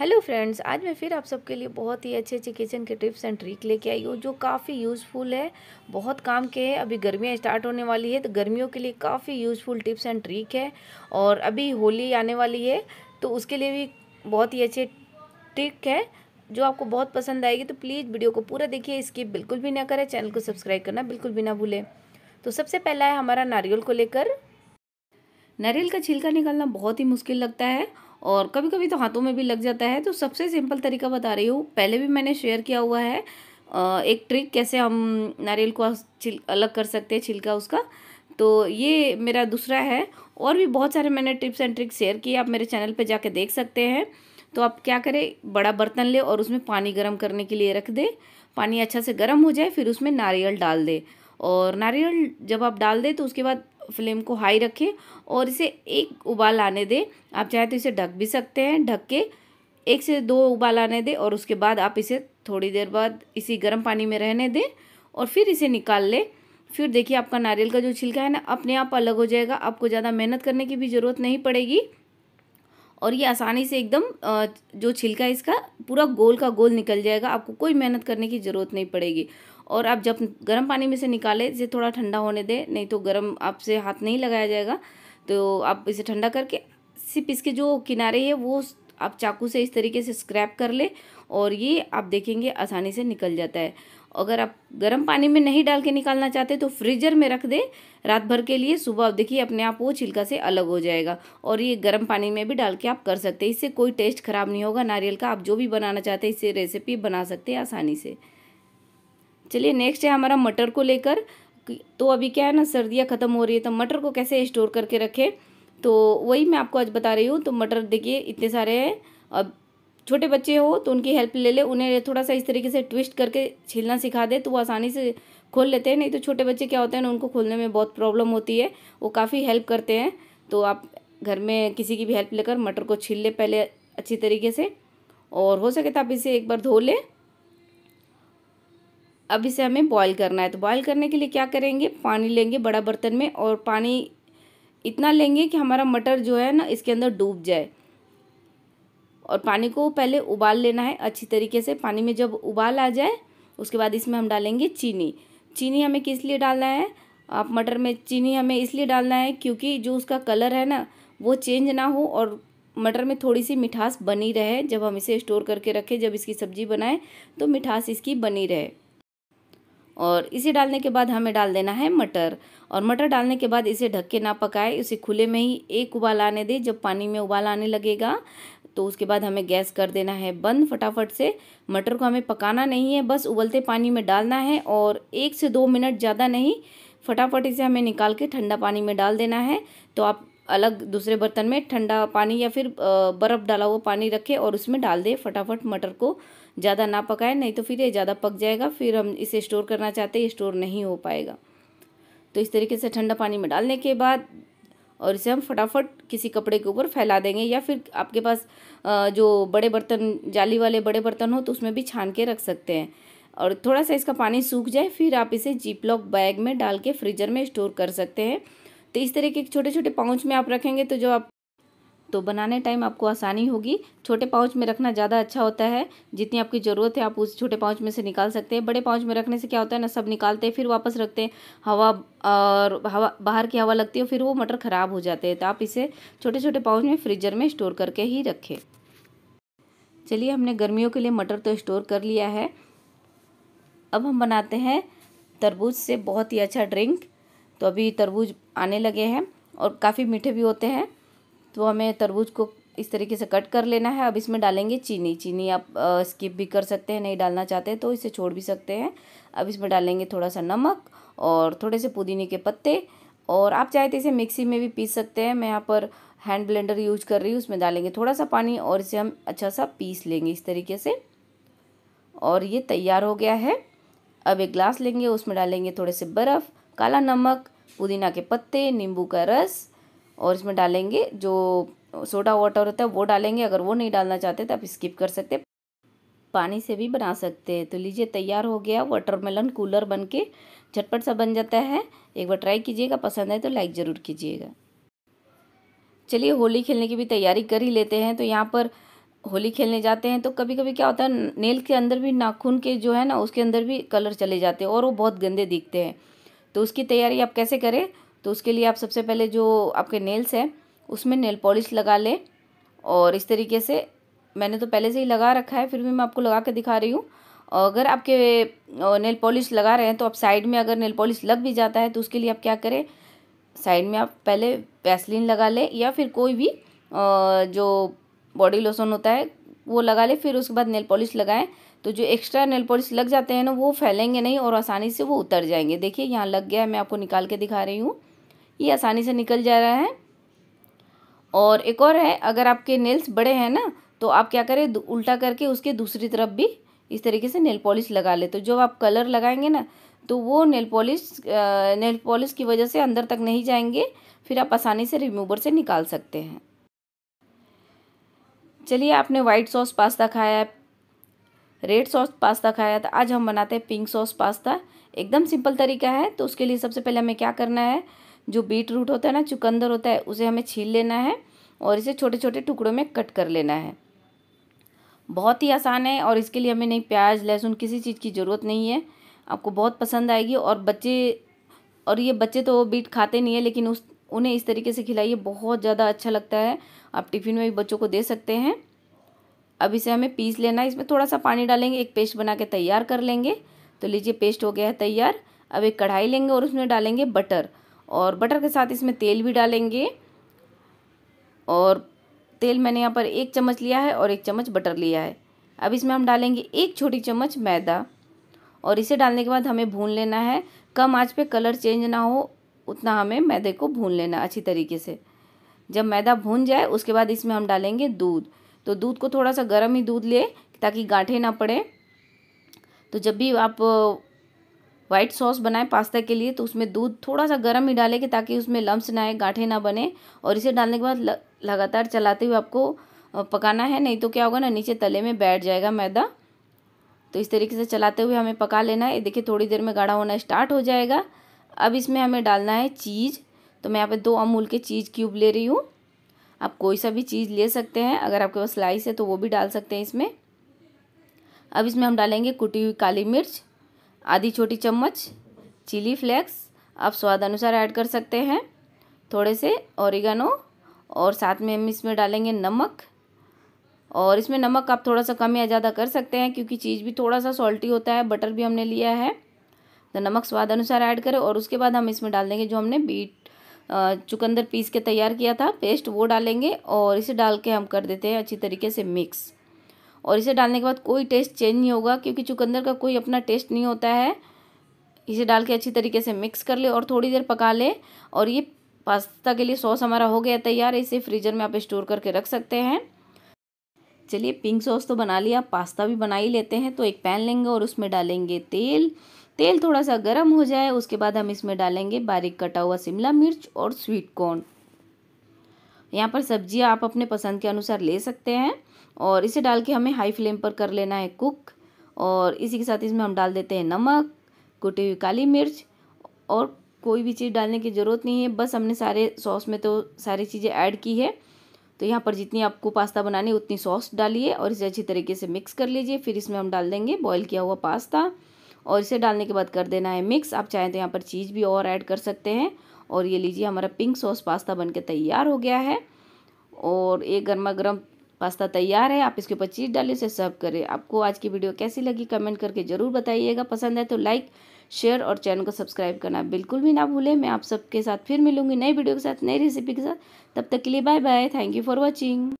hello friends आज मैं फिर आप सबके लिए बहुत ही अच्छे अच्छे किचन के टिप्स एंड ट्रिक लेके आई हूँ जो काफ़ी यूज़फुल है बहुत काम के है अभी गर्मियाँ स्टार्ट होने वाली है तो गर्मियों के लिए काफ़ी यूज़फुल टिप्स एंड ट्रिक है और अभी होली आने वाली है तो उसके लिए भी बहुत ही अच्छे ट्रिक है जो आपको बहुत पसंद आएगी तो प्लीज़ वीडियो को पूरा देखिए इसकी बिल्कुल भी ना करें चैनल को सब्सक्राइब करना बिल्कुल भी ना भूलें तो सबसे पहला है हमारा नारियल को लेकर नारियल का छिलका निकालना बहुत ही मुश्किल लगता है और कभी कभी तो हाथों में भी लग जाता है तो सबसे सिंपल तरीका बता रही हूँ पहले भी मैंने शेयर किया हुआ है एक ट्रिक कैसे हम नारियल को अलग कर सकते हैं छिलका उसका तो ये मेरा दूसरा है और भी बहुत सारे मैंने टिप्स एंड ट्रिक्स शेयर किए आप मेरे चैनल पे जाके देख सकते हैं तो आप क्या करें बड़ा बर्तन ले और उसमें पानी गर्म करने के लिए रख दे पानी अच्छा से गर्म हो जाए फिर उसमें नारियल डाल दे और नारियल जब आप डाल दे तो उसके बाद फ्लेम को हाई रखें और इसे एक उबाल आने दें आप चाहे तो इसे ढक भी सकते हैं ढक के एक से दो उबाल आने दें और उसके बाद आप इसे थोड़ी देर बाद इसी गर्म पानी में रहने दें और फिर इसे निकाल लें फिर देखिए आपका नारियल का जो छिलका है ना अपने आप अलग हो जाएगा आपको ज़्यादा मेहनत करने की भी ज़रूरत नहीं पड़ेगी और ये आसानी से एकदम जो छिलका है इसका पूरा गोल का गोल निकल जाएगा आपको कोई मेहनत करने की ज़रूरत नहीं पड़ेगी और आप जब गर्म पानी में से निकालें इसे थोड़ा ठंडा होने दे नहीं तो गर्म आपसे हाथ नहीं लगाया जाएगा तो आप इसे ठंडा करके सिर्फ इसके जो किनारे है वो आप चाकू से इस तरीके से स्क्रैप कर ले और ये आप देखेंगे आसानी से निकल जाता है अगर आप गर्म पानी में नहीं डाल के निकालना चाहते तो फ्रीजर में रख दे रात भर के लिए सुबह आप देखिए अपने आप वो छिलका से अलग हो जाएगा और ये गर्म पानी में भी डाल के आप कर सकते हैं इससे कोई टेस्ट ख़राब नहीं होगा नारियल का आप जो भी बनाना चाहते हैं इससे रेसिपी बना सकते हैं आसानी से चलिए नेक्स्ट है हमारा मटर को लेकर तो अभी क्या है ना सर्दियाँ ख़त्म हो रही है तो मटर को कैसे स्टोर करके रखें तो वही मैं आपको आज बता रही हूँ तो मटर देखिए इतने सारे हैं अब छोटे बच्चे हो तो उनकी हेल्प ले ले उन्हें थोड़ा सा इस तरीके से ट्विस्ट करके छीलना सिखा दे तो वो आसानी से खोल लेते हैं नहीं तो छोटे बच्चे क्या होते हैं ना उनको खोलने में बहुत प्रॉब्लम होती है वो काफ़ी हेल्प करते हैं तो आप घर में किसी की भी हेल्प लेकर मटर को छील ले पहले अच्छी तरीके से और हो सके तो आप इसे एक बार धो लें अब इसे हमें बॉईल करना है तो बॉईल करने के लिए क्या करेंगे पानी लेंगे बड़ा बर्तन में और पानी इतना लेंगे कि हमारा मटर जो है ना इसके अंदर डूब जाए और पानी को पहले उबाल लेना है अच्छी तरीके से पानी में जब उबाल आ जाए उसके बाद इसमें हम डालेंगे चीनी चीनी हमें किस लिए डालना है आप मटर में चीनी हमें इसलिए डालना है क्योंकि जो उसका कलर है ना वो चेंज ना हो और मटर में थोड़ी सी मिठास बनी रहे जब हम इसे स्टोर करके रखें जब इसकी सब्ज़ी बनाएं तो मिठास इसकी बनी रहे और इसे डालने के बाद हमें डाल देना है मटर और मटर डालने के बाद इसे ढक के ना पकाए इसे खुले में ही एक उबाल आने दे जब पानी में उबाल आने लगेगा तो उसके बाद हमें गैस कर देना है बंद फटाफट से मटर को हमें पकाना नहीं है बस उबलते पानी में डालना है और एक से दो मिनट ज़्यादा नहीं फटाफट इसे हमें निकाल के ठंडा पानी में डाल देना है तो आप अलग दूसरे बर्तन में ठंडा पानी या फिर बर्फ़ डाला हुआ पानी रखें और उसमें डाल दें फटाफट मटर को ज़्यादा ना पकाएं नहीं तो फिर ये ज़्यादा पक जाएगा फिर हम इसे स्टोर करना चाहते हैं स्टोर नहीं हो पाएगा तो इस तरीके से ठंडा पानी में डालने के बाद और इसे हम फटाफट किसी कपड़े के ऊपर फैला देंगे या फिर आपके पास जो बड़े बर्तन जाली वाले बड़े बर्तन हो तो उसमें भी छान के रख सकते हैं और थोड़ा सा इसका पानी सूख जाए फिर आप इसे जीपलॉक बैग में डाल के फ्रीजर में स्टोर कर सकते हैं तो इस तरह के छोटे छोटे पाउच में आप रखेंगे तो जो आप तो बनाने टाइम आपको आसानी होगी छोटे पाउच में रखना ज़्यादा अच्छा होता है जितनी आपकी ज़रूरत है आप उस छोटे पाउच में से निकाल सकते हैं बड़े पाउच में रखने से क्या होता है ना सब निकालते हैं फिर वापस रखते हैं हवा और हवा बाहर की हवा लगती है फिर वो मटर ख़राब हो जाते हैं तो आप इसे छोटे छोटे पाउच में फ्रीजर में स्टोर करके ही रखें चलिए हमने गर्मियों के लिए मटर तो स्टोर कर लिया है अब हम बनाते हैं तरबूज से बहुत ही अच्छा ड्रिंक तो अभी तरबूज आने लगे हैं और काफ़ी मीठे भी होते हैं तो हमें तरबूज को इस तरीके से कट कर लेना है अब इसमें डालेंगे चीनी चीनी आप स्किप भी कर सकते हैं नहीं डालना चाहते तो इसे छोड़ भी सकते हैं अब इसमें डालेंगे थोड़ा सा नमक और थोड़े से पुदीने के पत्ते और आप चाहे तो इसे मिक्सी में भी पीस सकते हैं मैं यहाँ पर हैंड ब्लेंडर यूज कर रही हूँ उसमें डालेंगे थोड़ा सा पानी और इसे हम अच्छा सा पीस लेंगे इस तरीके से और ये तैयार हो गया है अब एक ग्लास लेंगे उसमें डालेंगे थोड़े से बर्फ़ काला नमक पुदीना के पत्ते नींबू का रस और इसमें डालेंगे जो सोडा वाटर होता है वो डालेंगे अगर वो नहीं डालना चाहते तो आप स्किप कर सकते हैं पानी से भी बना सकते हैं तो लीजिए तैयार हो गया वाटरमेलन कूलर बन के झटपट सा बन जाता है एक बार ट्राई कीजिएगा पसंद आए तो लाइक ज़रूर कीजिएगा चलिए होली खेलने की भी तैयारी कर ही लेते हैं तो यहाँ पर होली खेलने जाते हैं तो कभी कभी क्या होता है नेल के अंदर भी नाखून के जो है ना उसके अंदर भी कलर चले जाते हैं और वो बहुत गंदे दिखते हैं तो उसकी तैयारी आप कैसे करें तो उसके लिए आप सबसे पहले जो आपके नेल्स हैं उसमें नेल पॉलिश लगा लें और इस तरीके से मैंने तो पहले से ही लगा रखा है फिर भी मैं आपको लगा के दिखा रही हूँ अगर आपके नेल पॉलिश लगा रहे हैं तो आप साइड में अगर नेल पॉलिश लग भी जाता है तो उसके लिए आप क्या करें साइड में आप पहले पैसलिन लगा लें या फिर कोई भी जो बॉडी लोशन होता है वो लगा लें फिर उसके बाद नेल पॉलिश लगाएं तो जो एक्स्ट्रा नेल पॉलिश लग जाते हैं ना वो फैलेंगे नहीं और आसानी से वो उतर जाएंगे देखिए यहाँ लग गया है मैं आपको निकाल के दिखा रही हूँ ये आसानी से निकल जा रहा है और एक और है अगर आपके नेल्स बड़े हैं ना तो आप क्या करें उल्टा करके उसके दूसरी तरफ भी इस तरीके से नेल पॉलिश लगा ले तो जब आप कलर लगाएंगे ना तो वो नेल पॉलिश नेल पॉलिश की वजह से अंदर तक नहीं जाएंगे फिर आप आसानी से रिमूवर से निकाल सकते हैं चलिए आपने वाइट सॉस पास्ता खाया रेड सॉस पास्ता खाया था तो आज हम बनाते हैं पिंक सॉस पास्ता एकदम सिंपल तरीका है तो उसके लिए सबसे पहले हमें क्या करना है जो बीट रूट होता है ना चुकंदर होता है उसे हमें छील लेना है और इसे छोटे छोटे टुकड़ों में कट कर लेना है बहुत ही आसान है और इसके लिए हमें नहीं प्याज लहसुन किसी चीज़ की ज़रूरत नहीं है आपको बहुत पसंद आएगी और बच्चे और ये बच्चे तो बीट खाते नहीं है लेकिन उस उन्हें इस तरीके से खिलाइए बहुत ज़्यादा अच्छा लगता है आप टिफ़िन में भी बच्चों को दे सकते हैं अब इसे हमें पीस लेना है इसमें थोड़ा सा पानी डालेंगे एक पेस्ट बना के तैयार कर लेंगे तो लीजिए पेस्ट हो गया है तैयार अब एक कढ़ाई लेंगे और उसमें डालेंगे बटर और बटर के साथ इसमें तेल भी डालेंगे और तेल मैंने यहाँ पर एक चम्मच लिया है और एक चम्मच बटर लिया है अब इसमें हम डालेंगे एक छोटी चम्मच मैदा और इसे डालने के बाद हमें भून लेना है कम आंच पे कलर चेंज ना हो उतना हमें मैदे को भून लेना अच्छी तरीके से जब मैदा भून जाए उसके बाद इसमें हम डालेंगे दूध तो दूध को थोड़ा सा गर्म ही दूध ले ताकि गांठे ना पड़े तो जब भी आप व्हाइट सॉस बनाएं पास्ता के लिए तो उसमें दूध थोड़ा सा गर्म ही डालें कि ताकि उसमें लम्स ना आए गाँठे ना बने और इसे डालने के बाद लगातार चलाते हुए आपको पकाना है नहीं तो क्या होगा ना नीचे तले में बैठ जाएगा मैदा तो इस तरीके से चलाते हुए हमें पका लेना है देखिए थोड़ी देर में गाढ़ा होना स्टार्ट हो जाएगा अब इसमें हमें डालना है चीज़ तो मैं यहाँ पे दो अमूल के चीज़ क्यूब ले रही हूँ आप कोई सा भी चीज़ ले सकते हैं अगर आपके पास स्लाइस है तो वो भी डाल सकते हैं इसमें अब इसमें हम डालेंगे कुटी हुई काली मिर्च आधी छोटी चम्मच चिली फ्लेक्स आप स्वाद अनुसार ऐड कर सकते हैं थोड़े से ओरिगानो और साथ में हम इसमें डालेंगे नमक और इसमें नमक आप थोड़ा सा कम या ज़्यादा कर सकते हैं क्योंकि चीज़ भी थोड़ा सा सॉल्टी होता है बटर भी हमने लिया है तो नमक स्वाद अनुसार ऐड करें और उसके बाद हम इसमें डाल देंगे जो हमने बीट चुकंदर पीस के तैयार किया था पेस्ट वो डालेंगे और इसे डाल के हम कर देते हैं अच्छी तरीके से मिक्स और इसे डालने के बाद कोई टेस्ट चेंज नहीं होगा क्योंकि चुकंदर का कोई अपना टेस्ट नहीं होता है इसे डाल के अच्छी तरीके से मिक्स कर ले और थोड़ी देर पका ले और ये पास्ता के लिए सॉस हमारा हो गया तैयार इसे फ्रीजर में आप स्टोर करके रख सकते हैं चलिए पिंक सॉस तो बना लिया पास्ता भी बना ही लेते हैं तो एक पैन लेंगे और उसमें डालेंगे तेल तेल थोड़ा सा गर्म हो जाए उसके बाद हम इसमें डालेंगे बारीक कटा हुआ शिमला मिर्च और स्वीट कॉर्न यहाँ पर सब्जियाँ आप अपने पसंद के अनुसार ले सकते हैं और इसे डाल के हमें हाई फ्लेम पर कर लेना है कुक और इसी के साथ इसमें हम डाल देते हैं नमक कुटी हुई काली मिर्च और कोई भी चीज़ डालने की ज़रूरत नहीं है बस हमने सारे सॉस में तो सारी चीज़ें ऐड की है तो यहाँ पर जितनी आपको पास्ता बनानी है उतनी सॉस डालिए और इसे अच्छी तरीके से मिक्स कर लीजिए फिर इसमें हम डाल देंगे बॉईल किया हुआ पास्ता और इसे डालने के बाद कर देना है मिक्स आप चाहें तो यहाँ पर चीज़ भी और ऐड कर सकते हैं और ये लीजिए हमारा पिंक सॉस पास्ता बन तैयार हो गया है और एक गर्मा गर्म पास्ता तैयार है आप इसके ऊपर चीज़ डालिए उसे सर्व करें आपको आज की वीडियो कैसी लगी कमेंट करके ज़रूर बताइएगा पसंद है तो लाइक शेयर और चैनल को सब्सक्राइब करना बिल्कुल भी ना भूलें मैं आप सबके साथ फिर मिलूंगी नई वीडियो के साथ नई रेसिपी के साथ तब तक के लिए bye bye thank you for watching